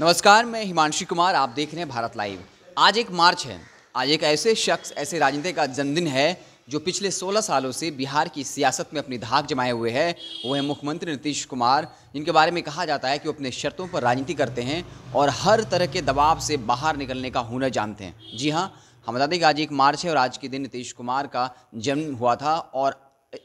नमस्कार मैं हिमांशी कुमार आप देख रहे हैं भारत लाइव आज एक मार्च है आज एक ऐसे शख्स ऐसे राजनेता का जन्मदिन है जो पिछले 16 सालों से बिहार की सियासत में अपनी धाक जमाए हुए हैं वो है मुख्यमंत्री नीतीश कुमार जिनके बारे में कहा जाता है कि वो अपने शर्तों पर राजनीति करते हैं और हर तरह के दबाव से बाहर निकलने का हुनर जानते हैं जी हाँ हम बता दें कि आज एक मार्च है और आज के दिन नीतीश कुमार का जन्म हुआ था और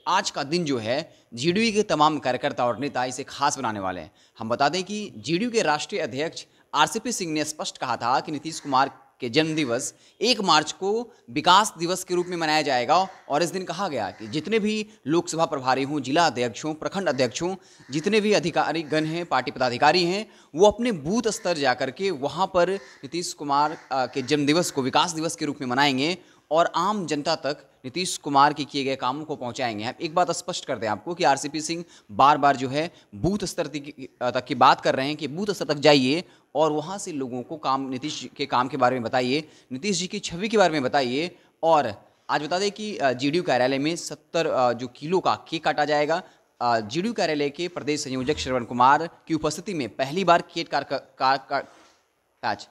आज का दिन जो है जीडीयू के तमाम कार्यकर्ता और नेता इसे खास बनाने वाले हैं हम बता दें कि जीडीयू के राष्ट्रीय अध्यक्ष आरसीपी सिंह ने स्पष्ट कहा था कि नीतीश कुमार के जन्म दिवस एक मार्च को विकास दिवस के रूप में मनाया जाएगा और इस दिन कहा गया कि जितने भी लोकसभा प्रभारी हों जिला अध्यक्ष हों प्रखंड अध्यक्ष हों जितने भी अधिकारी गण हैं पार्टी पदाधिकारी हैं वो अपने बूथ स्तर जाकर के वहाँ पर नीतीश कुमार के जन्म दिवस को विकास दिवस के रूप में मनाएंगे और आम जनता तक नीतीश कुमार के किए गए कामों को पहुंचाएंगे हम एक बात स्पष्ट कर दें आपको कि आरसीपी सिंह बार बार जो है बूथ स्तर तक की बात कर रहे हैं कि बूथ स्तर तक जाइए और वहाँ से लोगों को काम नीतीश के काम के बारे में बताइए नीतीश जी की छवि के बारे में बताइए और आज बता दें कि जीडीयू कार्यालय में सत्तर जो किलो का केक काटा जाएगा जीडीयू कार्यालय के प्रदेश संयोजक श्रवण कुमार की उपस्थिति में पहली बार केक कार, कार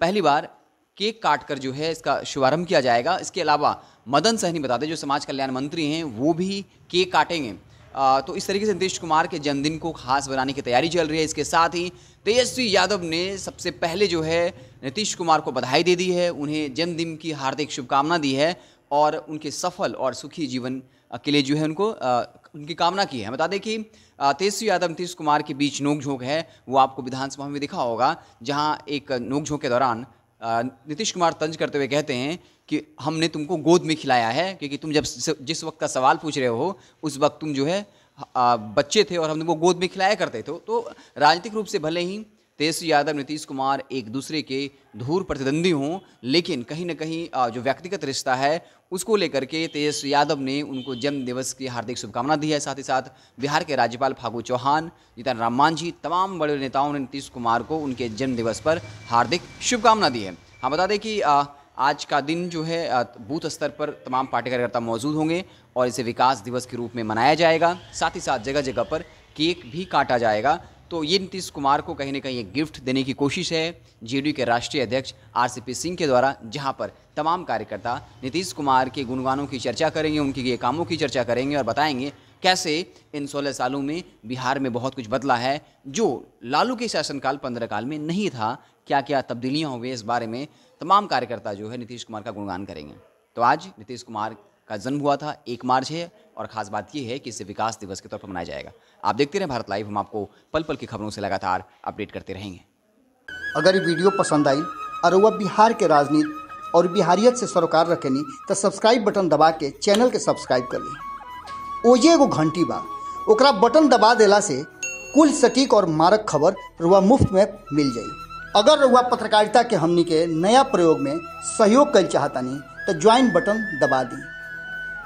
पहली बार केक काट कर जो है इसका शुभारंभ किया जाएगा इसके अलावा मदन सहनी बता दें जो समाज कल्याण मंत्री हैं वो भी केक काटेंगे आ, तो इस तरीके से नीतीश कुमार के जन्मदिन को खास बनाने की तैयारी चल रही है इसके साथ ही तेजस्वी यादव ने सबसे पहले जो है नीतीश कुमार को बधाई दे दी है उन्हें जन्मदिन की हार्दिक शुभकामना दी है और उनके सफल और सुखी जीवन के लिए जो है उनको आ, उनकी कामना की है बता दें कि तेजस्वी यादव नीतीश कुमार के बीच नोकझोंक है वो आपको विधानसभा में दिखा होगा जहां एक नोकझोंक के दौरान नीतीश कुमार तंज करते हुए कहते हैं कि हमने तुमको गोद में खिलाया है क्योंकि तुम जब जिस वक्त का सवाल पूछ रहे हो उस वक्त तुम जो है बच्चे थे और हम तुमको गोद में खिलाया करते थे तो, तो राजनीतिक रूप से भले ही तेजस्वी यादव नीतीश कुमार एक दूसरे के धूर प्रतिद्वंदी हों लेकिन कहीं ना कहीं जो व्यक्तिगत रिश्ता है उसको लेकर के तेजस्वी यादव ने उनको जन्मदिवस की हार्दिक शुभकामना दी है साथ ही साथ बिहार के राज्यपाल फागू चौहान जीतन राम मांझी तमाम बड़े नेताओं ने नीतीश कुमार को उनके जन्मदिवस पर हार्दिक शुभकामना दी है हाँ बता दें कि आज का दिन जो है बूथ स्तर पर तमाम पार्टी कार्यकर्ता मौजूद होंगे और इसे विकास दिवस के रूप में मनाया जाएगा साथ ही साथ जगह जगह पर केक भी काटा जाएगा तो ये नीतीश कुमार को कहीं ना कहीं एक गिफ्ट देने की कोशिश है जेडीयू के राष्ट्रीय अध्यक्ष आरसीपी सिंह के द्वारा जहां पर तमाम कार्यकर्ता नीतीश कुमार के गुणगानों की चर्चा करेंगे उनके ये कामों की चर्चा करेंगे और बताएंगे कैसे इन सोलह सालों में बिहार में बहुत कुछ बदला है जो लालू के शासनकाल पंद्रह काल में नहीं था क्या क्या तब्दीलियाँ हुई इस बारे में तमाम कार्यकर्ता जो है नीतीश कुमार का गुणगान करेंगे तो आज नीतीश कुमार का जन्म हुआ था एक मार्च है और ख़ास बात यह है कि इसे विकास दिवस के तौर पर मनाया जाएगा आप देखते रहें भारत लाइव हम आपको पल पल की खबरों से लगातार अपडेट करते रहेंगे अगर ये वीडियो पसंद आई और वह बिहार के राजनीति और बिहारियत से सरोकार रखेनी तो सब्सक्राइब बटन दबा के चैनल के सब्सक्राइब कर ली ओजे एगो घंटी बा ओकरा बटन दबा देला से कुल सटीक और मारक खबर रुआ मुफ्त में मिल जाए अगर रुआ पत्रकारिता के हमनी के नया प्रयोग में सहयोग कर चाहतनी तो ज्वाइन बटन दबा दी